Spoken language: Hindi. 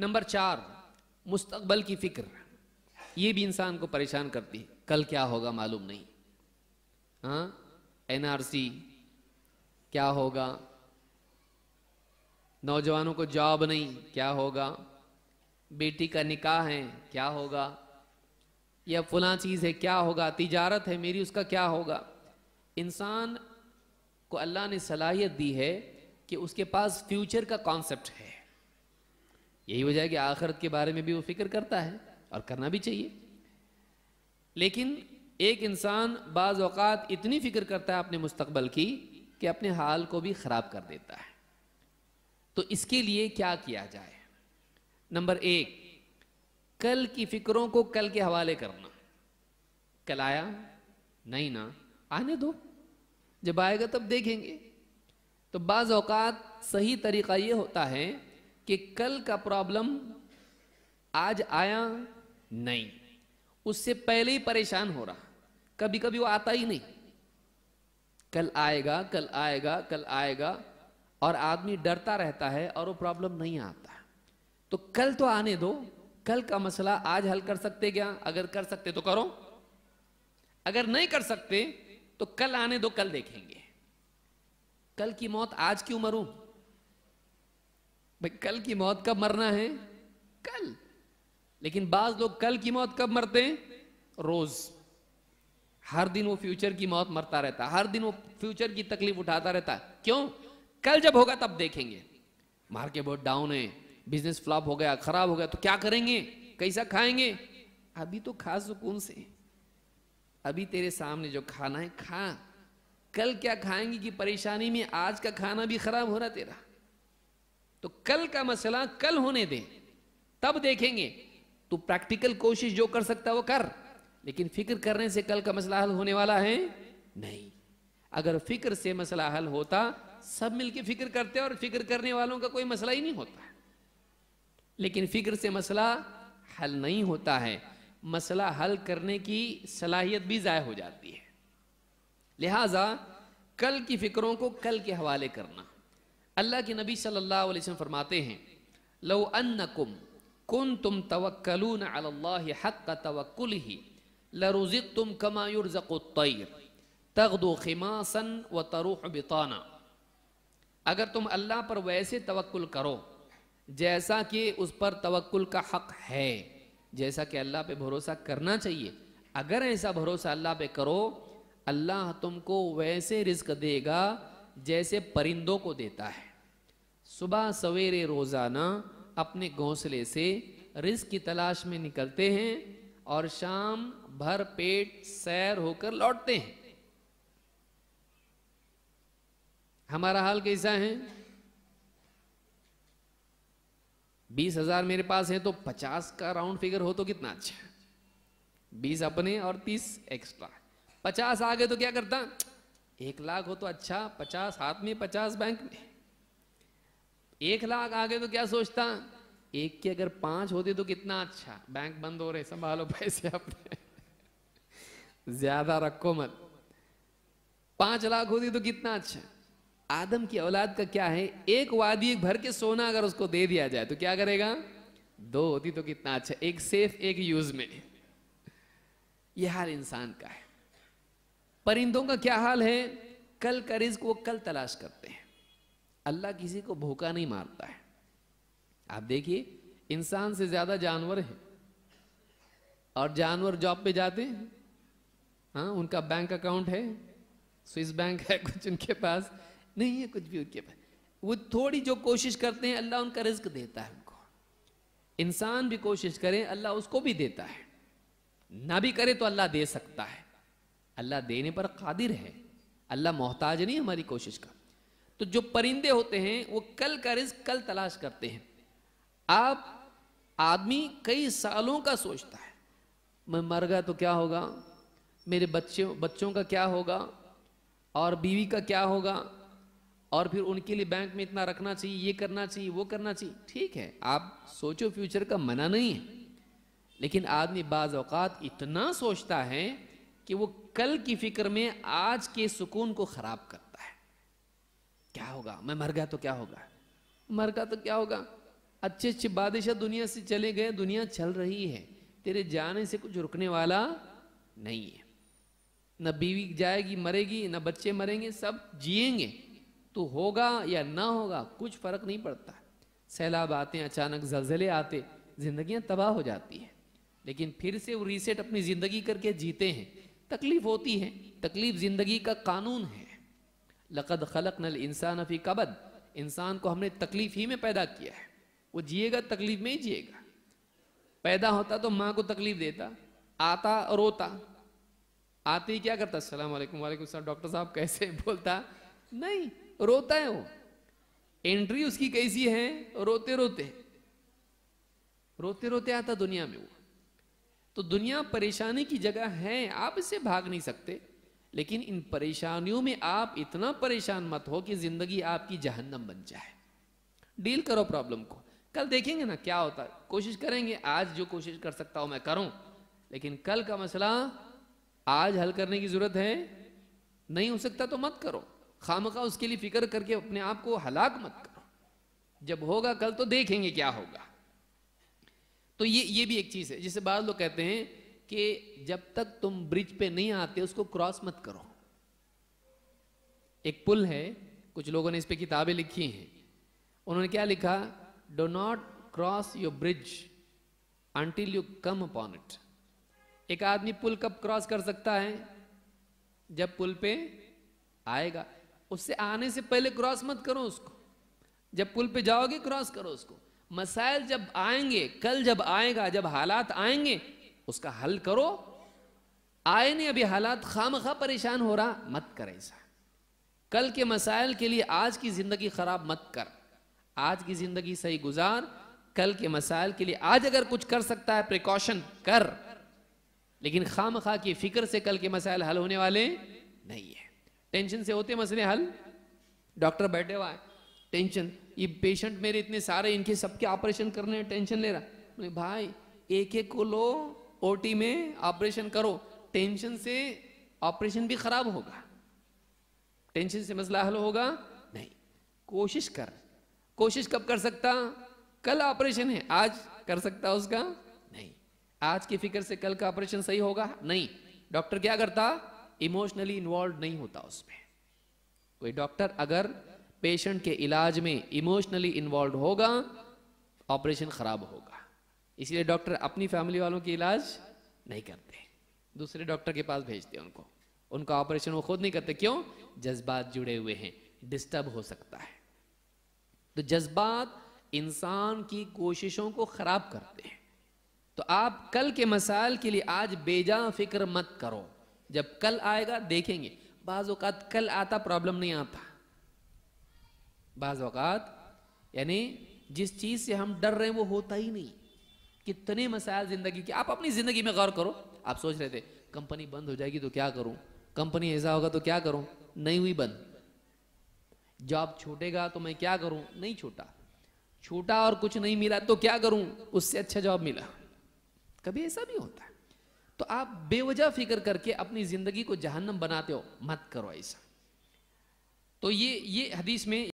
नंबर चार मुस्तबल की फिक्र ये भी इंसान को परेशान करती है कल क्या होगा मालूम नहीं हाँ एनआरसी क्या होगा नौजवानों को जॉब नहीं क्या होगा बेटी का निकाह है क्या होगा या फला चीज़ है क्या होगा तिजारत है मेरी उसका क्या होगा इंसान को अल्लाह ने सलाहियत दी है कि उसके पास फ्यूचर का कॉन्सेप्ट है यही वजह है कि आखिरत के बारे में भी वो फिक्र करता है और करना भी चाहिए लेकिन एक इंसान बाज़ इतनी फिक्र करता है अपने मुस्तकबल की कि अपने हाल को भी ख़राब कर देता है तो इसके लिए क्या किया जाए नंबर एक कल की फिक्रों को कल के हवाले करना कल आया नहीं ना आने दो जब आएगा तब देखेंगे तो बाज़ सही तरीका ये होता है कि कल का प्रॉब्लम आज आया नहीं उससे पहले ही परेशान हो रहा कभी कभी वो आता ही नहीं कल आएगा कल आएगा कल आएगा और आदमी डरता रहता है और वो प्रॉब्लम नहीं आता तो कल तो आने दो कल का मसला आज हल कर सकते क्या अगर कर सकते तो करो अगर नहीं कर सकते तो कल आने दो कल देखेंगे कल की मौत आज क्यों मरूं भाई कल की मौत कब मरना है कल लेकिन बाज लोग कल की मौत कब मरते हैं रोज हर दिन वो फ्यूचर की मौत मरता रहता हर दिन वो फ्यूचर की तकलीफ उठाता रहता है क्यों कल जब होगा तब देखेंगे मार्केट बहुत डाउन है बिजनेस फ्लॉप हो गया खराब हो गया तो क्या करेंगे कैसा खाएंगे अभी तो खा सुकून से अभी तेरे सामने जो खाना है खा कल क्या खाएंगे कि परेशानी में आज का खाना भी खराब हो रहा तेरा तो कल का मसला कल होने दे तब देखेंगे तो प्रैक्टिकल कोशिश जो कर सकता वो कर लेकिन फिक्र करने से कल का मसला हल होने वाला है नहीं अगर फिक्र से मसला हल होता सब मिलके फिक्र करते और फिक्र करने वालों का कोई मसला ही नहीं होता लेकिन फिक्र से मसला हल नहीं होता है मसला हल करने की सलाहियत भी ज़ाय हो जाती है लिहाजा कल की फिक्रों को कल के हवाले करना अल्लाह के नबी सल्लल्लाहु अलैहि वसल्लम फरमाते हैं लो अन्नकुम कुन तुम तवक्लून अल्लाह हक तवक्ल ही लरुजिक तुम तैर तगदो खिमासन व तरुह बिताना अगर तुम अल्लाह पर वैसे तवक्कुल करो जैसा कि उस पर तवक्कुल का हक है जैसा कि अल्लाह पे भरोसा करना चाहिए अगर ऐसा भरोसा अल्लाह पे करो अल्लाह तुमको वैसे रिस्क देगा जैसे परिंदों को देता है सुबह सवेरे रोज़ाना अपने घोंसले से रिस्क की तलाश में निकलते हैं और शाम भर पेट सैर होकर लौटते हैं हमारा हाल कैसा है बीस हजार मेरे पास है तो पचास का राउंड फिगर हो तो कितना अच्छा बीस अपने और तीस एक्स्ट्रा पचास आ गए तो क्या करता एक लाख हो तो अच्छा पचास हाथ में पचास बैंक में एक लाख आगे तो क्या सोचता एक के अगर पांच होते तो कितना अच्छा बैंक बंद हो रहे संभालो पैसे अपने ज्यादा रखो मत पांच लाख होती तो कितना अच्छा आदम की औलाद का क्या है एक वादी भर के सोना अगर उसको दे दिया जाए तो क्या करेगा दो होती तो कितना अच्छा एक सेफ एक यूज में यह हाल इंसान का है परिंदों का क्या हाल है कल का रिज्क वो कल तलाश करते हैं अल्लाह किसी को भूखा नहीं मारता है आप देखिए इंसान से ज्यादा जानवर है और जानवर जॉब पे जाते हैं हाँ उनका बैंक अकाउंट है स्विस बैंक है कुछ उनके पास नहीं है कुछ भी उनके पास वो थोड़ी जो कोशिश करते हैं अल्लाह उनका रिज्क देता है उनको इंसान भी कोशिश करे अल्लाह उसको भी देता है ना भी करे तो अल्लाह दे सकता है अल्लाह देने पर कादिर है अल्लाह मोहताज नहीं हमारी कोशिश का तो जो परिंदे होते हैं वो कल का रिज कल तलाश करते हैं आप आदमी कई सालों का सोचता है मैं मर गया तो क्या होगा मेरे बच्चे बच्चों का क्या होगा और बीवी का क्या होगा और फिर उनके लिए बैंक में इतना रखना चाहिए ये करना चाहिए वो करना चाहिए ठीक है आप सोचो फ्यूचर का मना नहीं है लेकिन आदमी बाज़ात इतना सोचता है कि वो कल की फिक्र में आज के सुकून को खराब करता है क्या होगा मैं मर गया तो क्या होगा मर गया तो क्या होगा अच्छे अच्छे बादशाह दुनिया से चले गए दुनिया चल रही है तेरे जाने से कुछ रुकने वाला नहीं है न बीवी जाएगी मरेगी न बच्चे मरेंगे सब जिएंगे तो होगा या ना होगा कुछ फर्क नहीं पड़ता सैलाब आते हैं अचानक जलजले आते जिंदगियां तबाह हो जाती है लेकिन फिर से वो रीसेट अपनी ज़िंदगी करके जीते हैं तकलीफ होती है तकलीफ जिंदगी का कानून है लकद खलक नल इंसान अफी कबद इंसान को हमने तकलीफ ही में पैदा किया है वो जिएगा तकलीफ में ही जिएगा पैदा होता तो माँ को तकलीफ देता आता रोता आते ही क्या करता सलाम वालेकुम वालेकुम सर डॉक्टर साहब कैसे बोलता नहीं रोता है वो एंट्री उसकी कैसी है रोते रोते रोते रोते आता दुनिया में वो तो दुनिया परेशानी की जगह है आप इससे भाग नहीं सकते लेकिन इन परेशानियों में आप इतना परेशान मत हो कि जिंदगी आपकी जहन्नम बन जाए डील करो प्रॉब्लम को कल देखेंगे ना क्या होता है कोशिश करेंगे आज जो कोशिश कर सकता हूं मैं करूं लेकिन कल का मसला आज हल करने की जरूरत है नहीं हो सकता तो मत करो खामखा उसके लिए फिक्र करके अपने आप को हलाक मत करो जब होगा कल तो देखेंगे क्या होगा तो ये ये भी एक चीज़ है जिसे बाद लोग कहते हैं कि जब तक तुम ब्रिज पे नहीं आते उसको क्रॉस मत करो एक पुल है कुछ लोगों ने इस पर किताबें लिखी हैं उन्होंने क्या लिखा do not cross your bridge until you come upon it एक आदमी पुल कब क्रॉस कर सकता है जब पुल पे आएगा उससे आने से पहले क्रॉस मत करो उसको जब पुल पे जाओगे क्रॉस करो उसको मसाइल जब आएंगे कल जब आएगा जब हालात आएंगे उसका हल करो आए नहीं अभी हालात खाम खा परेशान हो रहा मत कर ऐसा कल के मसाइल के लिए आज की ज़िंदगी ख़राब मत कर आज की ज़िंदगी सही गुजार कल के मसाइल के लिए आज अगर कुछ कर सकता है प्रिकॉशन कर लेकिन खाम खा की फ़िक्र से कल के मसाइल हल होने वाले नहीं है टेंशन से होते मसले हल डॉक्टर बैठे हुआ है टेंशन ये पेशेंट मेरे इतने सारे इनके सबके ऑपरेशन करने में टेंशन ले रहा भाई एक एक को लो ओटी में ऑपरेशन करो टेंशन से ऑपरेशन भी खराब होगा टेंशन से मसला हल होगा नहीं कोशिश कर कोशिश कब कर सकता कल ऑपरेशन है आज कर सकता उसका नहीं आज की फिक्र से कल का ऑपरेशन सही होगा नहीं डॉक्टर क्या करता इमोशनली इन्वॉल्व नहीं होता उसमें कोई डॉक्टर अगर पेशेंट के इलाज में इमोशनली इन्वॉल्व होगा ऑपरेशन खराब होगा इसलिए डॉक्टर अपनी फैमिली वालों की इलाज नहीं करते दूसरे डॉक्टर के पास भेजते हैं उनको उनका ऑपरेशन वो खुद नहीं करते क्यों जज्बात जुड़े हुए हैं डिस्टर्ब हो सकता है तो जज्बात इंसान की कोशिशों को खराब करते हैं तो आप कल के मसाइल के लिए आज बेजा फिक्र मत करो जब कल आएगा देखेंगे बाज़ कल आता प्रॉब्लम नहीं आता बाज़ यानी जिस चीज़ से हम डर रहे हैं वो होता ही नहीं कितने मसायल ज़िंदगी के आप अपनी ज़िंदगी में गौर करो आप सोच रहे थे कंपनी बंद हो जाएगी तो क्या करूं कंपनी ऐसा होगा तो क्या करूं नहीं हुई बंद जॉब छूटेगा तो मैं क्या करूं नहीं छूटा छूटा और कुछ नहीं मिला तो क्या करूं उससे अच्छा जॉब मिला कभी ऐसा भी होता है तो आप बेवजह फिक्र करके अपनी ज़िंदगी को जहन्नम बनाते हो मत करो ऐसा तो ये ये हदीस में